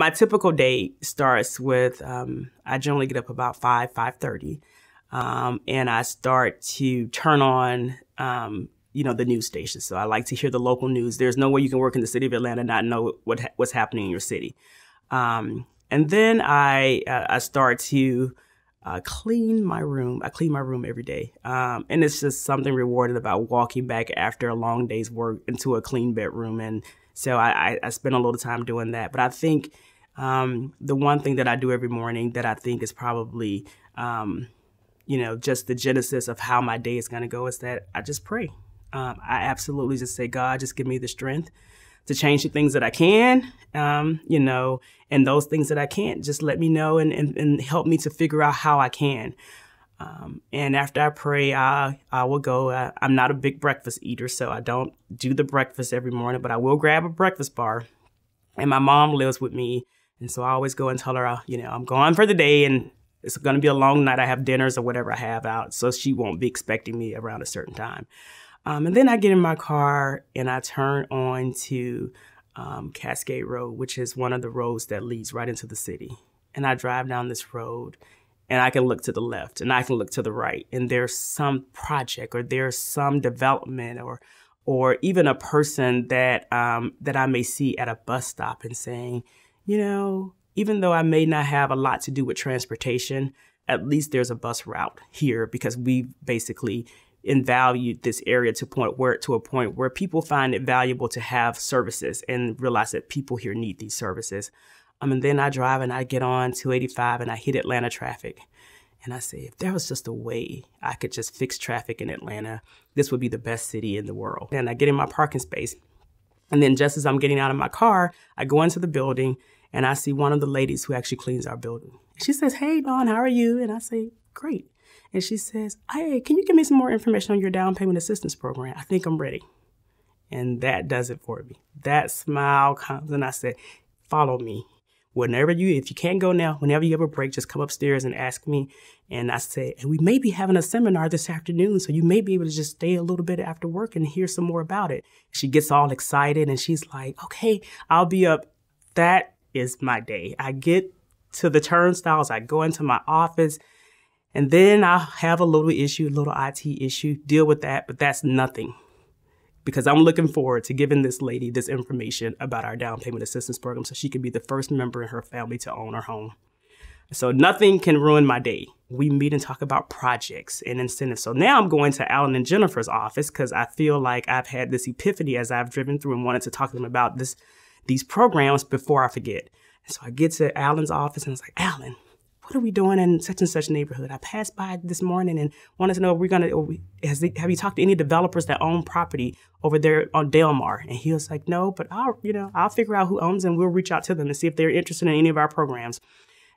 my typical day starts with um, I generally get up about five five thirty, um, and I start to turn on um, you know the news station. So I like to hear the local news. There's no way you can work in the city of Atlanta and not know what ha- what's happening in your city. Um, and then I uh, I start to uh, clean my room. I clean my room every day, um, and it's just something rewarding about walking back after a long day's work into a clean bedroom and so I, I, spend a lot of time doing that. But I think um, the one thing that I do every morning that I think is probably, um, you know, just the genesis of how my day is going to go is that I just pray. Um, I absolutely just say, God, just give me the strength to change the things that I can, um, you know, and those things that I can't, just let me know and, and, and help me to figure out how I can. Um, and after I pray, I, I will go. Uh, I, am not a big breakfast eater, so I don't do the breakfast every morning, but I will grab a breakfast bar. And my mom lives with me, and so I always go and tell her, uh, you know, I'm gone for the day and it's going to be a long night. I have dinners or whatever I have out, so she won't be expecting me around a certain time. Um, and then I get in my car and I turn on to um, Cascade Road, which is one of the roads that leads right into the city. And I drive down this road and I can look to the left and I can look to the right. And there's some project or there's some development or or even a person that um, that I may see at a bus stop and saying, you know, even though I may not have a lot to do with transportation, at least there's a bus route here because we basically invalued this area to point where to a point where people find it valuable to have services and realize that people here need these services. Um, and then I drive and I get on 285 and I hit Atlanta traffic. And I say, if there was just a way I could just fix traffic in Atlanta, this would be the best city in the world. And I get in my parking space. And then just as I'm getting out of my car, I go into the building and I see one of the ladies who actually cleans our building. She says, Hey, Dawn, how are you? And I say, Great. And she says, Hey, can you give me some more information on your down payment assistance program? I think I'm ready. And that does it for me. That smile comes, and I said, Follow me. Whenever you, if you can't go now, whenever you have a break, just come upstairs and ask me. And I say, and we may be having a seminar this afternoon, so you may be able to just stay a little bit after work and hear some more about it. She gets all excited and she's like, okay, I'll be up. That is my day. I get to the turnstiles, I go into my office, and then I have a little issue, little IT issue, deal with that, but that's nothing because I'm looking forward to giving this lady this information about our down payment assistance program so she can be the first member in her family to own her home. So nothing can ruin my day. We meet and talk about projects and incentives. So now I'm going to Alan and Jennifer's office because I feel like I've had this epiphany as I've driven through and wanted to talk to them about this these programs before I forget. And so I get to Alan's office and I was like, Alan, what are we doing in such and such neighborhood? I passed by this morning and wanted to know if we're gonna oh, we, has have you talked to any developers that own property over there on Delmar? And he was like, no, but I'll you know I'll figure out who owns and we'll reach out to them and see if they're interested in any of our programs.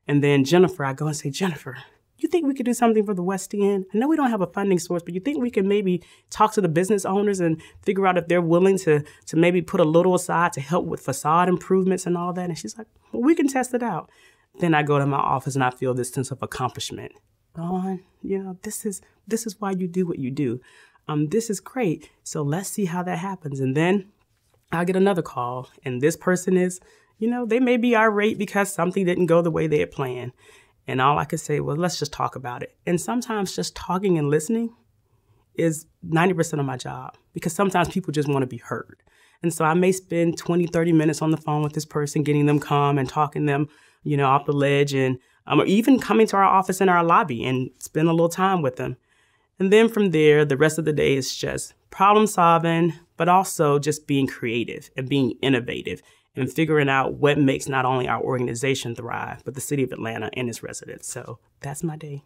And then Jennifer, I go and say, Jennifer, you think we could do something for the West End? I know we don't have a funding source, but you think we could maybe talk to the business owners and figure out if they're willing to to maybe put a little aside to help with facade improvements and all that? And she's like, well, we can test it out. Then I go to my office and I feel this sense of accomplishment. Dawn, you know, this is this is why you do what you do. Um, this is great. So let's see how that happens. And then I get another call, and this person is, you know, they may be irate because something didn't go the way they had planned. And all I could say was, let's just talk about it. And sometimes just talking and listening is 90% of my job because sometimes people just want to be heard. And so I may spend 20, 30 minutes on the phone with this person, getting them calm and talking them, you know, off the ledge and um, or even coming to our office in our lobby and spend a little time with them. And then from there, the rest of the day is just problem solving, but also just being creative and being innovative and figuring out what makes not only our organization thrive, but the city of Atlanta and its residents. So that's my day.